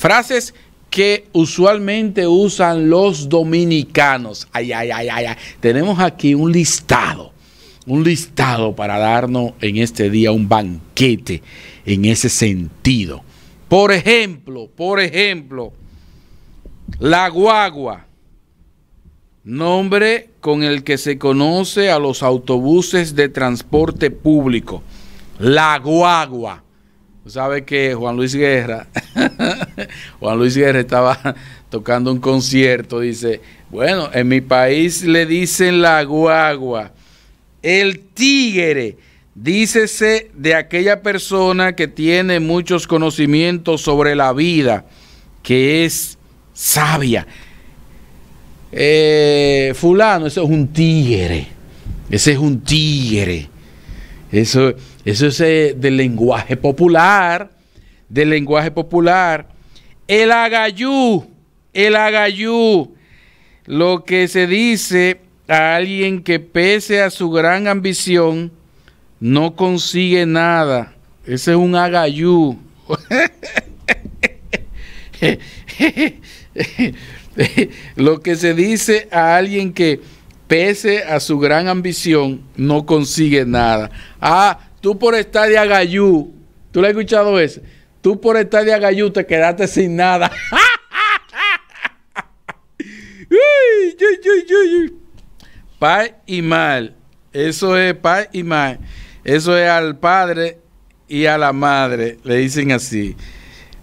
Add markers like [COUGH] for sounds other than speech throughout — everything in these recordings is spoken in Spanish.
Frases que usualmente usan los dominicanos. Ay, ay, ay, ay, ay. Tenemos aquí un listado, un listado para darnos en este día un banquete en ese sentido. Por ejemplo, por ejemplo, la guagua, nombre con el que se conoce a los autobuses de transporte público. La guagua. Sabe que Juan Luis Guerra [LAUGHS] [LAUGHS] Juan Luis Guerra estaba [LAUGHS] tocando un concierto, dice, bueno, en mi país le dicen la guagua, el tigre, dícese de aquella persona que tiene muchos conocimientos sobre la vida, que es sabia. Eh, fulano, eso es un tigre, ese es un tigre. Eso, eso es eh, del lenguaje popular, del lenguaje popular. El agayú, el agayú, lo que se dice a alguien que pese a su gran ambición no consigue nada. Ese es un agayú. [LAUGHS] lo que se dice a alguien que pese a su gran ambición no consigue nada. Ah, tú por estar de agayú, ¿tú lo has escuchado ese? Tú por estar de agayú te quedaste sin nada. [LAUGHS] Pai y mal. Eso es pa y mal. Eso es al padre y a la madre. Le dicen así.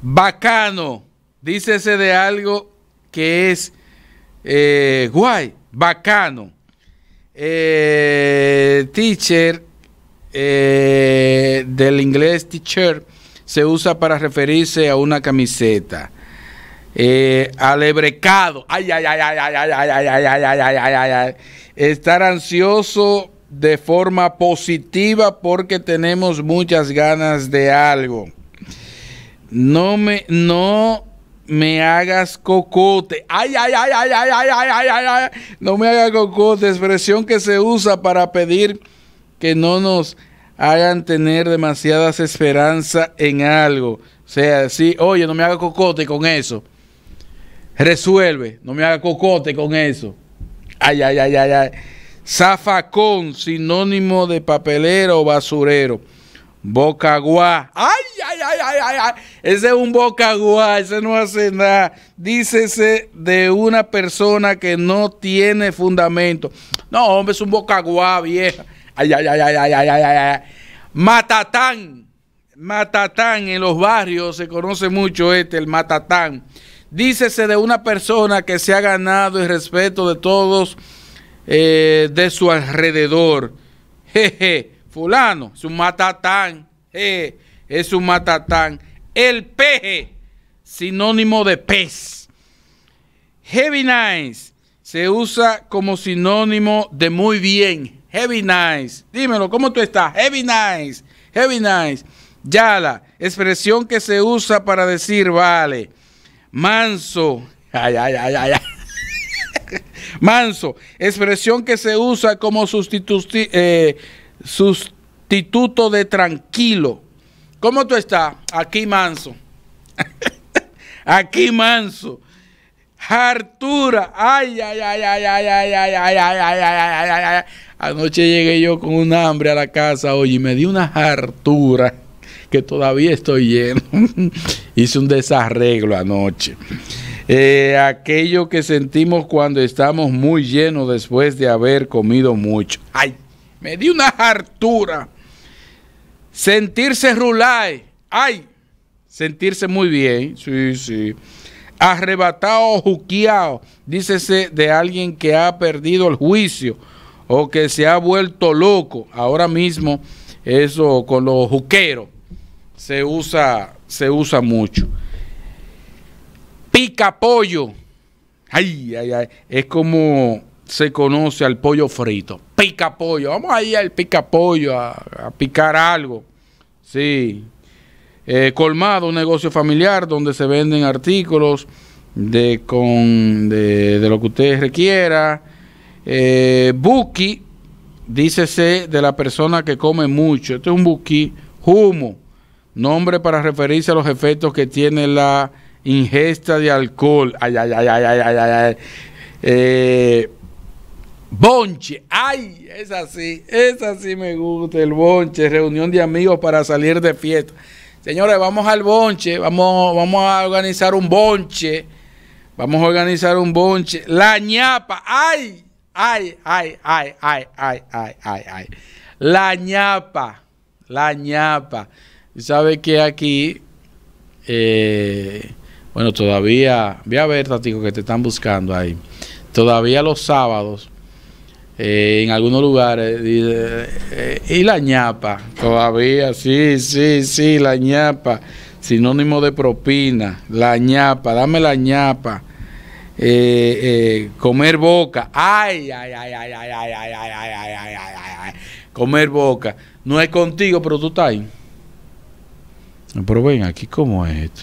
Bacano. Dícese de algo que es eh, guay. Bacano. Eh, teacher. Eh, del inglés teacher se usa para referirse a una camiseta. alebrecado. Ay, ay, ay, ay, ay, ay, ay, ay, ay, ay, ay, ay, Estar ansioso de forma positiva porque tenemos muchas ganas de algo. No me, no me hagas cocote. ay, ay, ay, ay, ay, ay, ay, ay. No me hagas cocote. Expresión que se usa para pedir que no nos hagan tener demasiadas esperanzas en algo. O sea, sí, oye, no me haga cocote con eso. Resuelve, no me haga cocote con eso. Ay, ay, ay, ay, ay. Zafacón, sinónimo de papelero o basurero. Bocaguá. Ay, ay, ay, ay, ay, ay. Ese es un bocaguá, ese no hace nada. Dícese de una persona que no tiene fundamento. No, hombre, es un bocaguá, vieja ay, ay, ay, ay, ay, ay, ay, ay. Matatán. Matatán, en los barrios se conoce mucho este, el matatán. Dícese de una persona que se ha ganado el respeto de todos eh, de su alrededor. Jeje, fulano, es un matatán. Jeje, es un matatán. El peje, sinónimo de pez. Heavy nice se usa como sinónimo de muy bien. Heavy Nice. Dímelo, ¿cómo tú estás? Heavy Nice. Heavy Nice. Yala, expresión que se usa para decir, vale, manso. Ay, ay, ay, ay, [LAUGHS] manso, expresión que se usa como eh, sustituto de tranquilo. ¿Cómo tú estás? Aquí manso. [LAUGHS] Aquí manso hartura. Ay, ay, ay, ay, ay, ay, ay, ay, ay, ay, ay, ay, ay, Anoche llegué yo con un hambre a la casa, oye, y me di una hartura que todavía estoy lleno. Hice un desarreglo anoche. Eh, aquello que sentimos cuando estamos muy llenos después de haber comido mucho. Ay, me di una hartura. Sentirse rulay. Ay, sentirse muy bien. Sí, sí arrebatado juqueado, dícese de alguien que ha perdido el juicio o que se ha vuelto loco. Ahora mismo eso con los juqueros se usa, se usa mucho. Pica pollo. Ay, ay, ay. Es como se conoce al pollo frito. Pica pollo. Vamos ir al pica pollo a picar algo. Sí, eh, colmado, un negocio familiar donde se venden artículos de, de, lo que usted requiera. Eh, buki, dícese de la persona que come mucho. Este es un buki, humo, nombre para referirse a los efectos que tiene la ingesta de alcohol. Ay, ay, ay, ay, ay, ay, eh, Bonche, ay, es así, es así me gusta el bonche, reunión de amigos para salir de fiesta. Señores, vamos al bonche, vamos, vamos a organizar un bonche. Vamos a organizar un bonche. La ñapa. ¡Ay! ¡Ay, ay, ay, ay, ay, ay, ay, La ñapa. La ñapa. Y sabe que aquí, eh, bueno, todavía, voy a ver, Tatico, que te están buscando ahí. Todavía los sábados en algunos lugares, y la ñapa, todavía, sí, sí, sí, la ñapa, sinónimo de propina, la ñapa, dame la ñapa. comer boca, ay, ay, ay, ay, ay, ay, ay, ay, ay, ay, ay, comer boca, no es contigo, pero tú estás ahí. Pero ven, aquí cómo es esto.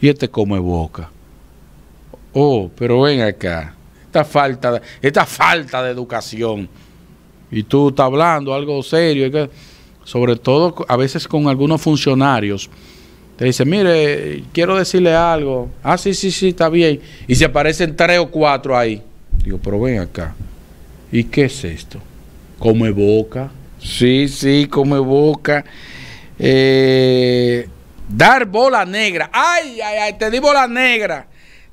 Y este come boca. Oh, pero ven acá falta, esta falta de educación. Y tú estás hablando algo serio, sobre todo a veces con algunos funcionarios. Te dicen, mire, quiero decirle algo. Ah, sí, sí, sí, está bien. Y se aparecen tres o cuatro ahí. Digo, pero ven acá. ¿Y qué es esto? Come boca. Sí, sí, come boca. Eh, dar bola negra. Ay, ay, ay, te di bola negra.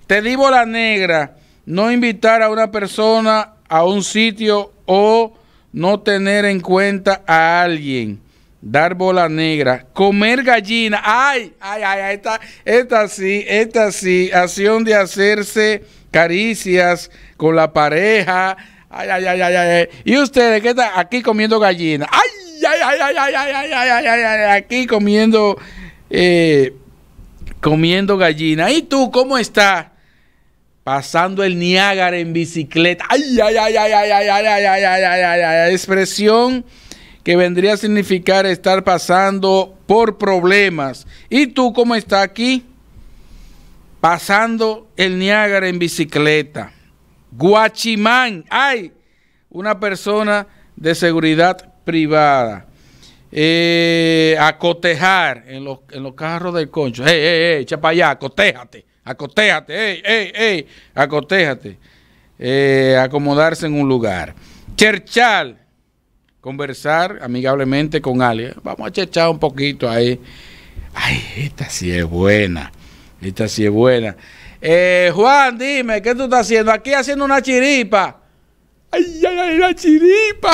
Te di bola negra no invitar a una persona a un sitio o no tener en cuenta a alguien. Dar bola negra, comer gallina. Ay, ay, ay, esta, esta sí, esta sí. Acción de hacerse caricias con la pareja. Ay, ay, ay, ay, ay. Y ustedes ¿qué están aquí comiendo gallina. Ay, ay, ay, ay, ay, ay, ay, ay, Aquí comiendo, comiendo gallina. ¿Y tú cómo estás? pasando el Niágara en bicicleta. Ay, ay, ay, ay, ay, ay, ay, ay, ay, ay, ay, ay, expresión que vendría a significar estar pasando por problemas. ¿Y tú cómo está aquí? Pasando el Niágara en bicicleta. Guachimán, ay, una persona de seguridad privada. acotejar en los, en los carros del concho. ¡Ey, ey, ey! allá! acotéjate acotéjate ey, ey, ey, acotéjate eh, acomodarse en un lugar. Cherchar, conversar amigablemente con alguien. Vamos a cherchar un poquito ahí. Ay, esta sí es buena. Esta sí es buena. Eh, Juan, dime, ¿qué tú estás haciendo? Aquí haciendo una chiripa. Ay, ay, ay, la chiripa.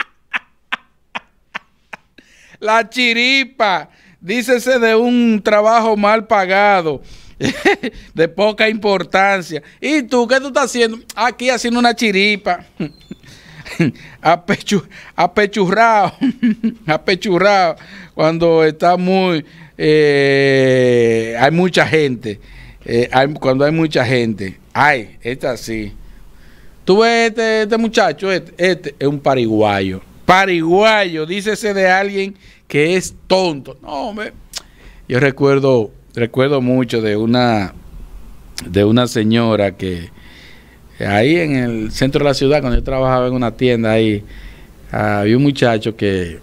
[LAUGHS] la chiripa dícese de un trabajo mal pagado, [LAUGHS] de poca importancia. ¿Y tú qué tú estás haciendo? Aquí haciendo una chiripa. [LAUGHS] Apechu, apechurrado, [LAUGHS] apechurrado, cuando está muy, eh, hay mucha gente, eh, cuando hay mucha gente, ay, está así. Tú ves este, este muchacho, este, este, es un pariguayo, pariguayo, dícese de alguien que es tonto. No, hombre. Yo recuerdo, recuerdo mucho de una, de una señora que ahí en el centro de la ciudad, cuando yo trabajaba en una tienda ahí, ah, había un muchacho que,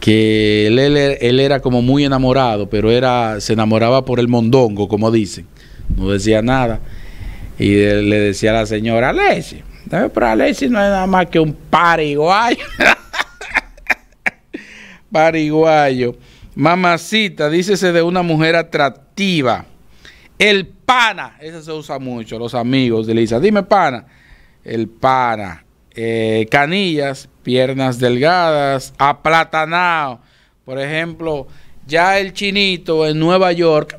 que él, era como muy enamorado, pero era, se enamoraba por el mondongo, como dicen. No decía nada. Y le decía a la señora, Alexi, pero Alexi no es nada más que un pariguayo, [LAUGHS] pariguayo. Mamacita, dícese de una mujer atractiva. El pana, eso se usa mucho, los amigos de Lisa. Dime pana. El pana. Eh, canillas, piernas delgadas, aplatanado. Por ejemplo, ya el chinito en Nueva York,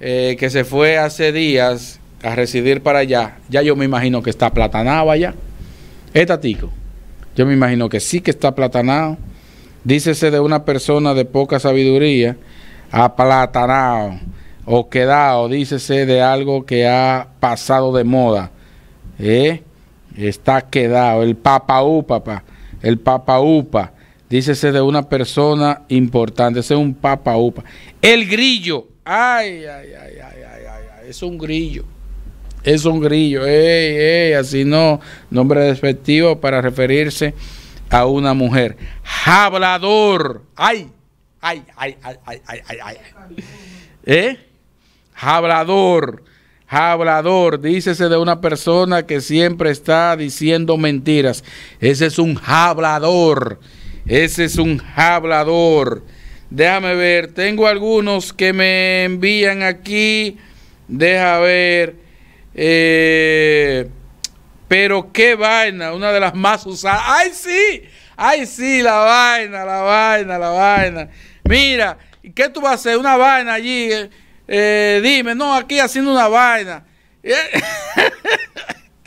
eh, que se fue hace días a residir para allá, ya yo me imagino que está aplatanado allá. Este tico, yo me imagino que sí que está aplatanado dícese de una persona de poca sabiduría, aplatanao o quedado dícese de algo que ha pasado de moda. ¿eh? Está quedado, el papaupa, papá, el papaupa, dícese de una persona importante, ese es un papaupa. El grillo, ay, ay, ay, ay, ay, es un grillo es un grillo, ey, ey, así no, nombre despectivo para referirse a una mujer. Hablador. Ay, ay, ay, ay, ay, ay, ay. ¿Eh? Hablador. Hablador, dícese de una persona que siempre está diciendo mentiras. Ese es un hablador. Ese es un hablador. Déjame ver, tengo algunos que me envían aquí. Deja ver. Eh, pero qué vaina, una de las más usadas. ¡Ay, sí! ¡Ay, sí! La vaina, la vaina, la vaina. Mira, ¿qué tú vas a hacer? Una vaina allí. Eh, eh, dime, no, aquí haciendo una vaina. Eh.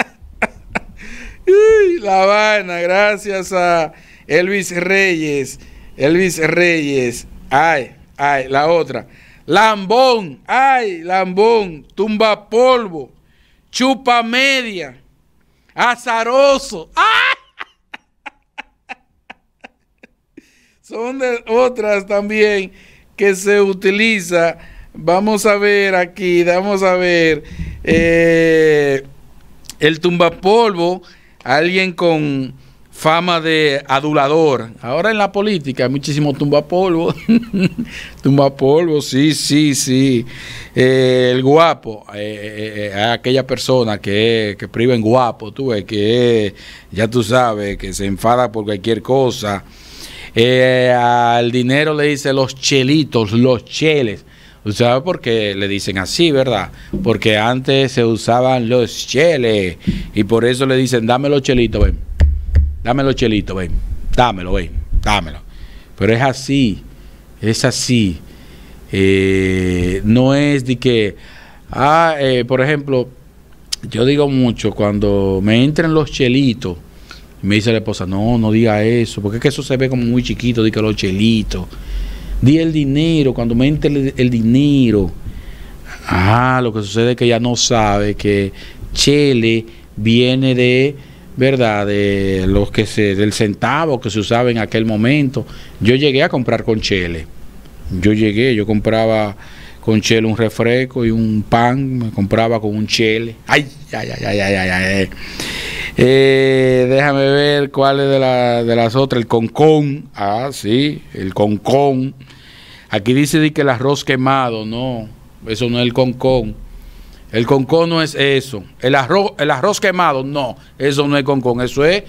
[LAUGHS] la vaina, gracias a Elvis Reyes. Elvis Reyes. Ay, ay, la otra. Lambón, ay, lambón, tumba polvo, chupa media. Azaroso. [LAUGHS] Son de otras también que se utiliza. Vamos a ver aquí, vamos a ver. Eh, el tumbapolvo, alguien con fama de adulador. Ahora en la política hay muchísimo tumba polvo, [LAUGHS] sí, sí, sí. Eh, el guapo, eh, eh, aquella persona que, que priva en guapo, tú ves, que ya tú sabes, que se enfada por cualquier cosa. al dinero le dice los chelitos, los cheles. sabe por qué le dicen así, verdad? Porque antes se usaban los cheles y por eso le dicen, dame los chelitos, ven Dámelo, Chelito, ven. Dámelo, ven. Dámelo. Pero es así. Es así. Eh, no es de que, ah, eh, por ejemplo, yo digo mucho, cuando me entran los chelitos, me dice la esposa, no, no diga eso, porque es que eso se ve como muy chiquito, di que los chelitos. Di el dinero, cuando me entre el, dinero. Ah, lo que sucede es que ella no sabe que chele viene de ¿verdad? De los que se, del centavo que se usaba en aquel momento. Yo llegué a comprar con chele. Yo llegué, yo compraba con chele un refresco y un pan, me compraba con un chele. Ay, ay, ay, ay, ay, ay, eh, déjame ver cuál es de, de las otras. El concón. Ah, sí, el concón. Aquí dice que el arroz quemado, no, eso no es el concón. El concón no es eso. El arroz, el arroz quemado, no. Eso no es concón. Eso es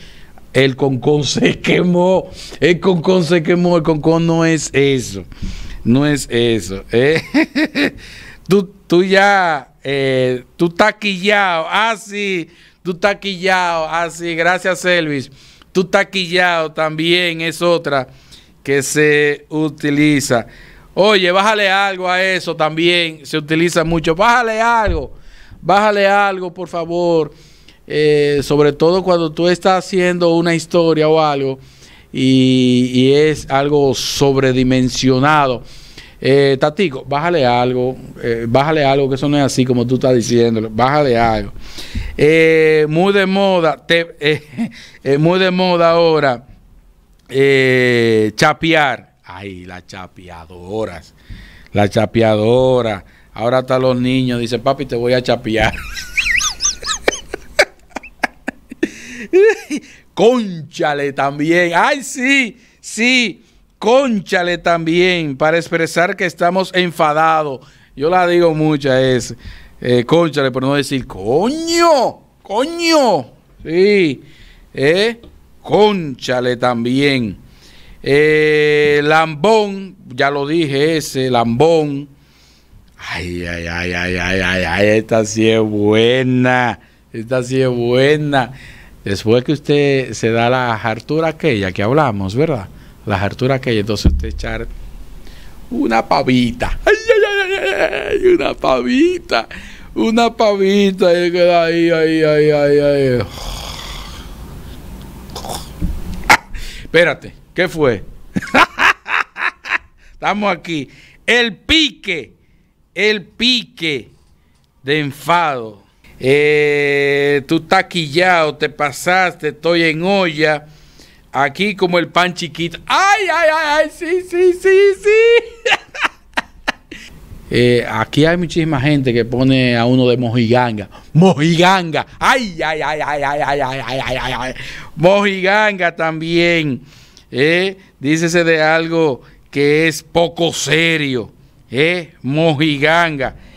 el concón [LAUGHS] se quemó. El concón se quemó. El concón no es eso. No es eso. ¿eh? [LAUGHS] tú, tú, ya, eh, tú taquillado. Así, Ah, sí. Tú taquillado. así ah, Gracias, Elvis. Tú taquillado también. Es otra que se utiliza. Oye, bájale algo a eso también, se utiliza mucho. Bájale algo, bájale algo, por favor. Eh, sobre todo cuando tú estás haciendo una historia o algo y, es algo sobredimensionado. Eh, tatico, bájale algo, eh, bájale algo, que eso no es así como tú estás diciéndolo, bájale algo. Eh, muy de moda, te, [LAUGHS] muy de moda ahora, chapear Ay, las chapeadoras. Las chapeadoras. Ahora están los niños dice, papi, te voy a chapear. [LAUGHS] Conchale también. Ay, sí, sí. Conchale también para expresar que estamos enfadados. Yo la digo muchas es eh, conchale, por no decir coño, coño. Sí. Eh, conchale también. Eh, Lambón, ya lo dije ese, Lambón. Ay, ay, ay, ay, ay, ay, esta sí es buena. Esta sí es buena. Después que usted se da la hartura aquella que hablamos, ¿verdad? La hartura aquella, entonces usted echar una pavita. Ay, ay, ay, ay, una pavita. Una pavita. ahí, ahí, Espérate. ¿Qué fue? [LAUGHS] Estamos aquí. El pique, el pique de enfado. Eh, tú taquillado, te pasaste, estoy en olla. Aquí como el pan chiquito. ¡Ay, ay, ay! sí, sí, sí, sí! [LAUGHS] Eh, aquí hay muchísima gente que pone a uno de mojiganga. ¡Mojiganga! ay, ay, ay, ay, ay, ay, ay, ay! ay! Mojiganga también eh, dícese de algo que es poco serio, eh, mojiganga,